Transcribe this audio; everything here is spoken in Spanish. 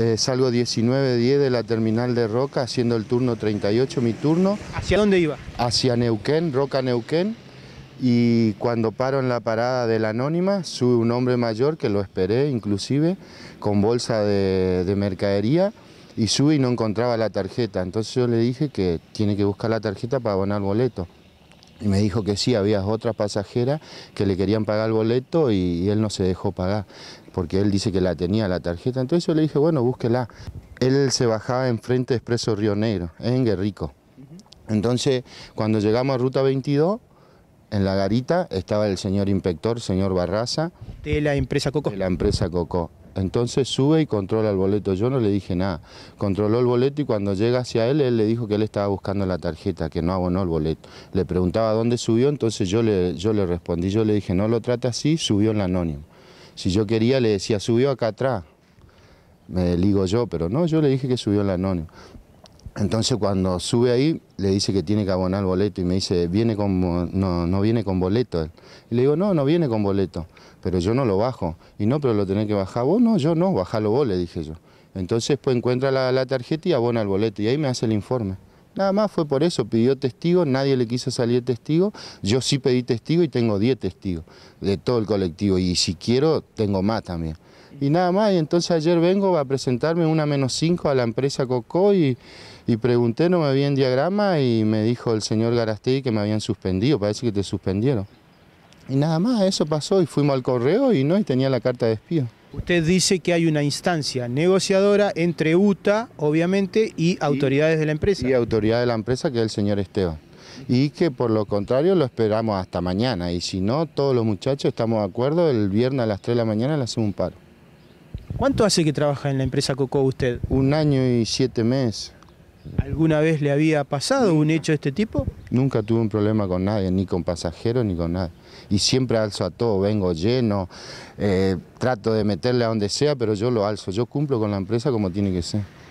Eh, salgo 19.10 de la terminal de Roca, haciendo el turno 38, mi turno. ¿Hacia dónde iba? Hacia Neuquén, Roca Neuquén. Y cuando paro en la parada de la Anónima, sube un hombre mayor que lo esperé inclusive, con bolsa de, mercadería, y sube y no encontraba la tarjeta. Entonces yo le dije que tiene que buscar la tarjeta para abonar boleto y me dijo que sí, había otras pasajeras que le querían pagar el boleto y, él no se dejó pagar, porque él dice que la tenía la tarjeta. Entonces yo le dije, bueno, búsquela. Él se bajaba enfrente de Expreso Río Negro, en Guerrico. Entonces, cuando llegamos a Ruta 22, en la garita estaba el señor inspector, señor Barraza. De la empresa Coco. De la empresa Coco. Entonces sube y controla el boleto. Yo no le dije nada. Controló el boleto y cuando llega hacia él, él le dijo que él estaba buscando la tarjeta, que no abonó el boleto. Le preguntaba dónde subió, entonces yo le, yo le respondí, yo le dije, no lo trate así, subió en la anónimo. Si yo quería, le decía, subió acá atrás. Me ligo yo, pero no, yo le dije que subió en la anónimo. Entonces cuando sube ahí, le dice que tiene que abonar el boleto y me dice, viene con, no, no viene con boleto. Y le digo, no, no viene con boleto, pero yo no lo bajo. Y no, pero lo tenés que bajar vos, no, yo no, bajalo vos, le dije yo. Entonces pues encuentra la, tarjeta y abona el boleto y ahí me hace el informe. Nada más fue por eso, pidió testigo, nadie le quiso salir testigo, yo sí pedí testigo y tengo 10 testigos de todo el colectivo y si quiero tengo más también. Y nada más, y entonces ayer vengo a presentarme una menos 5 a la empresa Coco y y pregunté, no me vi en diagrama y me dijo el señor Garastí que me habían suspendido, parece que te suspendieron. Y nada más, eso pasó y fuimos al correo y no, y tenía la carta de despido. Usted dice que hay una instancia negociadora entre UTA, obviamente, y autoridades de la empresa. Y autoridad de la empresa, que es el señor Esteban. Y que por lo contrario lo esperamos hasta mañana. Y si no, todos los muchachos estamos de acuerdo, el viernes a las 3 de la mañana le hacemos un paro. ¿Cuánto hace que trabaja en la empresa Coco usted? Un año y siete meses. ¿Alguna vez le había pasado un hecho de este tipo? Nunca tuve un problema con nadie, ni con pasajeros, ni con nadie. Y siempre alzo a todo, vengo lleno, eh, trato de meterle a donde sea, pero yo lo alzo, yo cumplo con la empresa como tiene que ser.